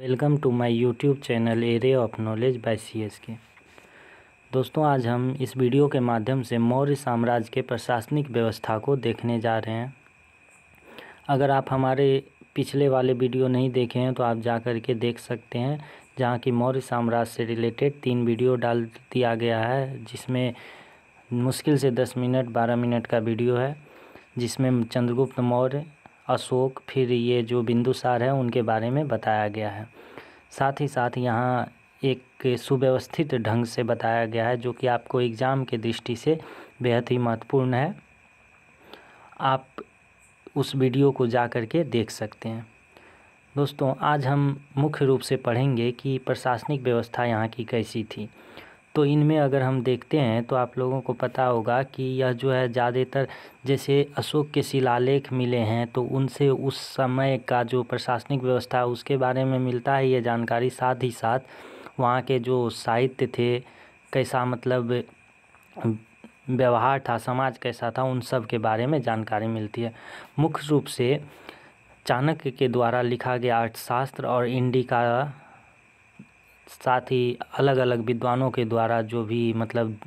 welcome to my YouTube channel array of knowledge by CSK दोस्तों आज हम इस वीडियो के माध्यम से मौर्य साम्राज्य के प्रशासनिक व्यवस्था को देखने जा रहे हैं अगर आप हमारे पिछले वाले वीडियो नहीं देखे हैं तो आप जा कर के देख सकते हैं जहाँ की मौर्य साम्राज्य से रिलेटेड तीन वीडियो डाल दिया गया है जिसमें मुश्किल से दस मिनट बारह मिनट का वीडियो है जिसमें चंद्रगुप्त मौर्य अशोक फिर ये जो बिंदुसार है उनके बारे में बताया गया है साथ ही साथ यहाँ एक सुव्यवस्थित ढंग से बताया गया है जो कि आपको एग्ज़ाम के दृष्टि से बेहद ही महत्वपूर्ण है आप उस वीडियो को जा कर के देख सकते हैं दोस्तों आज हम मुख्य रूप से पढ़ेंगे कि प्रशासनिक व्यवस्था यहाँ की कैसी थी तो इनमें अगर हम देखते हैं तो आप लोगों को पता होगा कि यह जो है ज़्यादातर जैसे अशोक के शिलालेख मिले हैं तो उनसे उस समय का जो प्रशासनिक व्यवस्था उसके बारे में मिलता है ये जानकारी साथ ही साथ वहाँ के जो साहित्य थे कैसा मतलब व्यवहार था समाज कैसा था उन सब के बारे में जानकारी मिलती है मुख्य रूप से चाणक्य के द्वारा लिखा गया अर्थशास्त्र और इंडिका साथ ही अलग अलग विद्वानों के द्वारा जो भी मतलब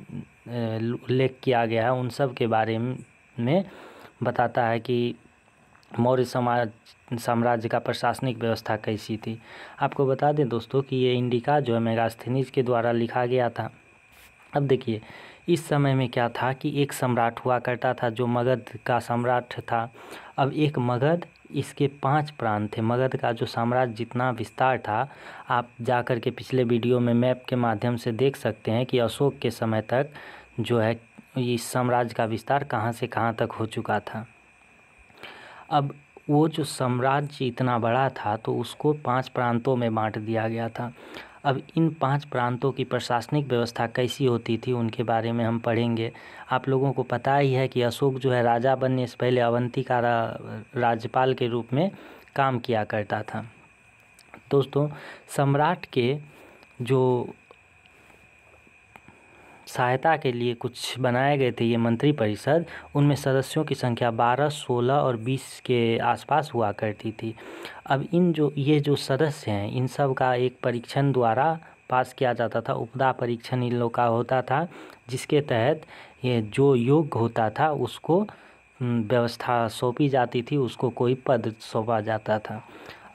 उल्लेख किया गया है उन सब के बारे में बताता है कि मौर्य समाज साम्राज्य का प्रशासनिक व्यवस्था कैसी थी आपको बता दें दोस्तों कि ये इंडिका जो है मेगास्थनीज के द्वारा लिखा गया था अब देखिए इस समय में क्या था कि एक सम्राट हुआ करता था जो मगध का सम्राट था अब एक मगध इसके पांच प्रांत थे मगध का जो साम्राज्य जितना विस्तार था आप जाकर के पिछले वीडियो में मैप के माध्यम से देख सकते हैं कि अशोक के समय तक जो है इस साम्राज्य का विस्तार कहाँ से कहाँ तक हो चुका था अब वो जो साम्राज्य इतना बड़ा था तो उसको पांच प्रांतों में बांट दिया गया था अब इन पांच प्रांतों की प्रशासनिक व्यवस्था कैसी होती थी उनके बारे में हम पढ़ेंगे आप लोगों को पता ही है कि अशोक जो है राजा बनने से पहले अवंती का राज्यपाल के रूप में काम किया करता था दोस्तों सम्राट के जो सहायता के लिए कुछ बनाए गए थे ये मंत्री परिषद उनमें सदस्यों की संख्या बारह सोलह और बीस के आसपास हुआ करती थी अब इन जो ये जो सदस्य हैं इन सब का एक परीक्षण द्वारा पास किया जाता था उपदा परीक्षण इन लोग का होता था जिसके तहत ये जो योग्य होता था उसको व्यवस्था सौंपी जाती थी उसको कोई पद सौंपा जाता था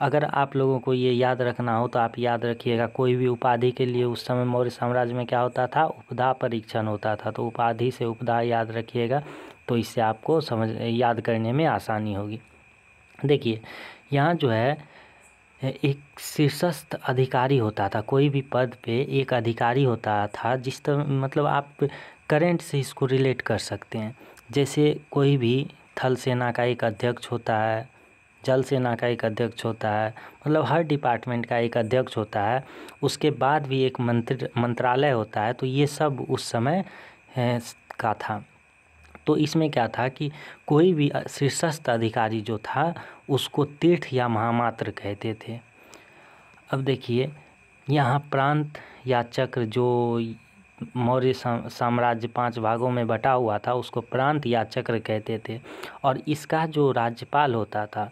अगर आप लोगों को ये याद रखना हो तो आप याद रखिएगा कोई भी उपाधि के लिए उस समय मौर्य साम्राज्य में क्या होता था उपधा परीक्षण होता था तो उपाधि से उपधा याद रखिएगा तो इससे आपको समझ याद करने में आसानी होगी देखिए यहाँ जो है एक शीर्षस्थ अधिकारी होता था कोई भी पद पे एक अधिकारी होता था जिस तरह मतलब आप करेंट से इसको रिलेट कर सकते हैं जैसे कोई भी थल सेना का एक अध्यक्ष होता है जल सेना का एक अध्यक्ष होता है मतलब हर डिपार्टमेंट का एक अध्यक्ष होता है उसके बाद भी एक मंत्र मंत्रालय होता है तो ये सब उस समय का था तो इसमें क्या था कि कोई भी शीर्षस्थ अधिकारी जो था उसको तीर्थ या महामात्र कहते थे अब देखिए यहाँ प्रांत या चक्र जो मौर्य साम्राज्य पांच भागों में बटा हुआ था उसको प्रांत या चक्र कहते थे और इसका जो राज्यपाल होता था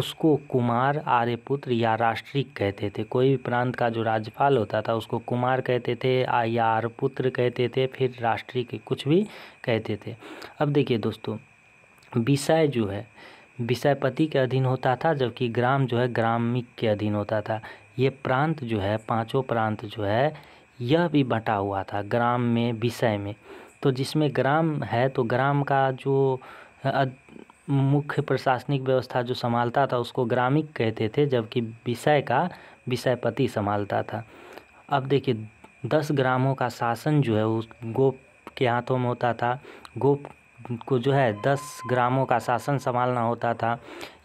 उसको कुमार आर्यपुत्र या राष्ट्रिक कहते थे कोई भी प्रांत का जो राज्यपाल होता था उसको कुमार कहते थे या आर्यपुत्र कहते थे फिर राष्ट्रिक कुछ भी कहते थे अब देखिए दोस्तों विषय जो है विषयपति के अधीन होता था जबकि ग्राम जो है ग्रामिक के अधीन होता था ये प्रांत जो है पाँचों प्रांत जो है यह भी बटा हुआ था ग्राम में विषय में तो जिसमें ग्राम है तो ग्राम का जो मुख्य प्रशासनिक व्यवस्था जो संभालता था उसको ग्रामिक कहते थे जबकि विषय का विषयपति संभालता था अब देखिए दस ग्रामों का शासन जो है उस गोप के हाथों में होता था गोप को जो है दस ग्रामों का शासन संभालना होता था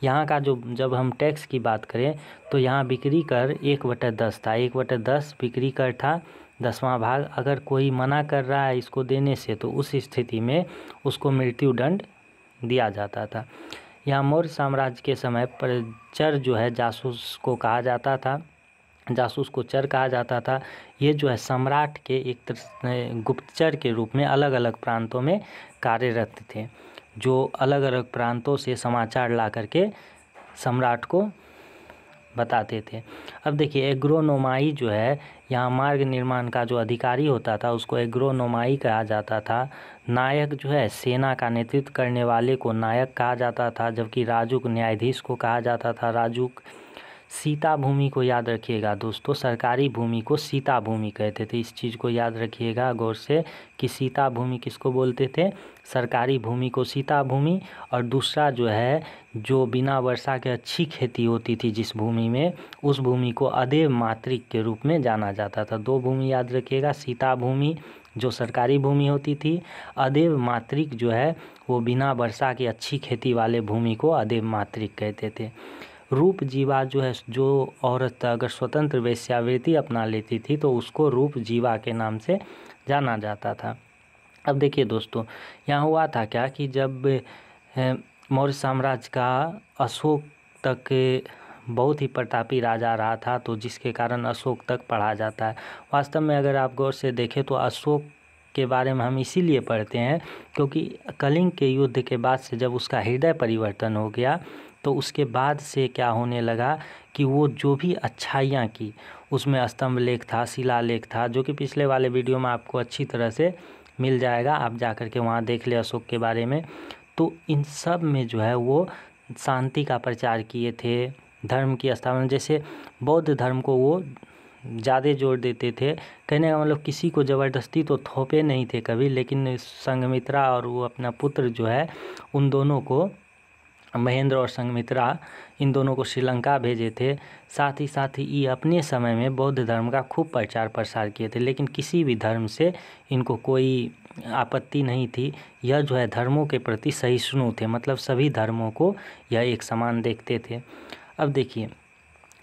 यहाँ का जो जब हम टैक्स की बात करें तो यहाँ बिक्री कर एक बटे दस था एक बटे दस बिक्री कर था दसवां भाग अगर कोई मना कर रहा है इसको देने से तो उस स्थिति में उसको मृत्युदंड दिया जाता था यहाँ मौर्य साम्राज्य के समय प्रचर जो है जासूस को कहा जाता था जासूस को चर कहा जाता था ये जो है सम्राट के एक गुप्तचर के रूप में अलग अलग प्रांतों में कार्यरत थे जो अलग अलग प्रांतों से समाचार ला करके सम्राट को बताते थे अब देखिए एग्रोनोमाई जो है यहाँ मार्ग निर्माण का जो अधिकारी होता था उसको एग्रोनोमाई कहा जाता था नायक जो है सेना का नेतृत्व करने वाले को नायक कहा जाता था जबकि राजुक न्यायाधीश को कहा जाता था राजुक सीता भूमि को याद रखिएगा दोस्तों सरकारी भूमि को सीता भूमि कहते थे इस चीज़ को याद रखिएगा गौर से कि सीता भूमि किसको बोलते थे सरकारी भूमि को सीता भूमि और दूसरा जो है जो बिना वर्षा के अच्छी खेती होती थी जिस भूमि में उस भूमि को अदेव मातृक के रूप में जाना जाता था दो भूमि याद रखिएगा सीता भूमि जो सरकारी भूमि होती थी अदेव मातृक जो है वो बिना वर्षा की अच्छी खेती वाले भूमि को अदेव मातृक कहते थे रूप जीवा जो है जो औरत अगर स्वतंत्र वेश्यावृत्ति अपना लेती थी तो उसको रूप जीवा के नाम से जाना जाता था अब देखिए दोस्तों यहाँ हुआ था क्या कि जब मौर्य साम्राज्य का अशोक तक बहुत ही प्रतापी राजा रहा था तो जिसके कारण अशोक तक पढ़ा जाता है वास्तव में अगर आप गौर से देखें तो अशोक के बारे में हम इसीलिए पढ़ते हैं क्योंकि कलिंग के युद्ध के बाद से जब उसका हृदय परिवर्तन हो गया तो उसके बाद से क्या होने लगा कि वो जो भी अच्छाइयाँ की उसमें स्तंभ लेख था शिला लेख था जो कि पिछले वाले वीडियो में आपको अच्छी तरह से मिल जाएगा आप जा कर के वहाँ देख ले अशोक के बारे में तो इन सब में जो है वो शांति का प्रचार किए थे धर्म की स्थापना जैसे बौद्ध धर्म को वो ज़्यादा जोर देते थे कहने का मतलब किसी को ज़बरदस्ती तो थोपे नहीं थे कभी लेकिन संगमित्रा और वो अपना पुत्र जो है उन दोनों को महेंद्र और संगमित्रा इन दोनों को श्रीलंका भेजे थे साथ ही साथ ही ये अपने समय में बौद्ध धर्म का खूब प्रचार प्रसार किए थे लेकिन किसी भी धर्म से इनको कोई आपत्ति नहीं थी यह जो है धर्मों के प्रति सहिष्णु थे मतलब सभी धर्मों को यह एक समान देखते थे अब देखिए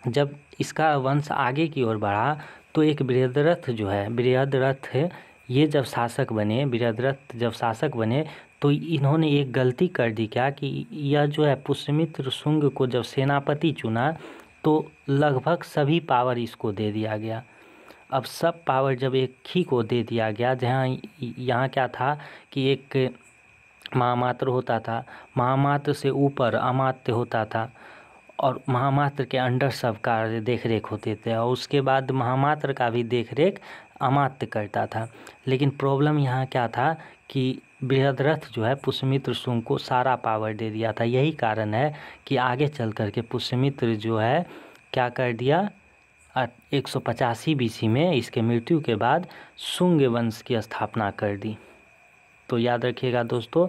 जब इसका वंश आगे की ओर बढ़ा तो एक बृहदरथ जो है बृहदरथ ये जब शासक बने वीरद्रथ जब शासक बने तो इन्होंने एक गलती कर दी क्या कि यह जो है पुष्यमित्र शुंग को जब सेनापति चुना तो लगभग सभी पावर इसको दे दिया गया अब सब पावर जब एक ही को दे दिया गया जहाँ यहाँ क्या था कि एक महामात्र होता था महामात्र से ऊपर अमात्य होता था और महामात्र के अंडर सब कार्य देख रेख होते थे और उसके बाद महामात्र का भी देख रेख अमात्य करता था लेकिन प्रॉब्लम यहाँ क्या था कि बृहदरथ जो है पुष्यमित्र सुंग को सारा पावर दे दिया था यही कारण है कि आगे चल कर के पुष्यमित्र जो है क्या कर दिया एक सौ पचासी बीसी में इसके मृत्यु के बाद शुंग वंश की स्थापना कर दी तो याद रखिएगा दोस्तों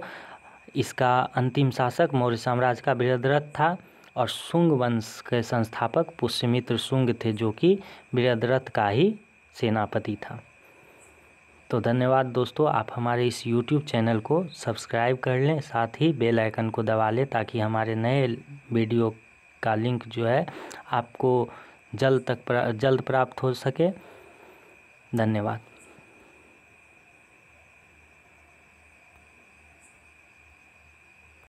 इसका अंतिम शासक मौर्य साम्राज्य का बृहदरथ था और शुंग वंश के संस्थापक पुष्यमित्र शुंग थे जो कि बृहदरथ का ही सेनापति था तो धन्यवाद दोस्तों आप हमारे इस YouTube चैनल को सब्सक्राइब कर लें साथ ही बेल आइकन को दबा लें ताकि हमारे नए वीडियो का लिंक जो है आपको जल्द तक प्रा, जल्द प्राप्त हो सके धन्यवाद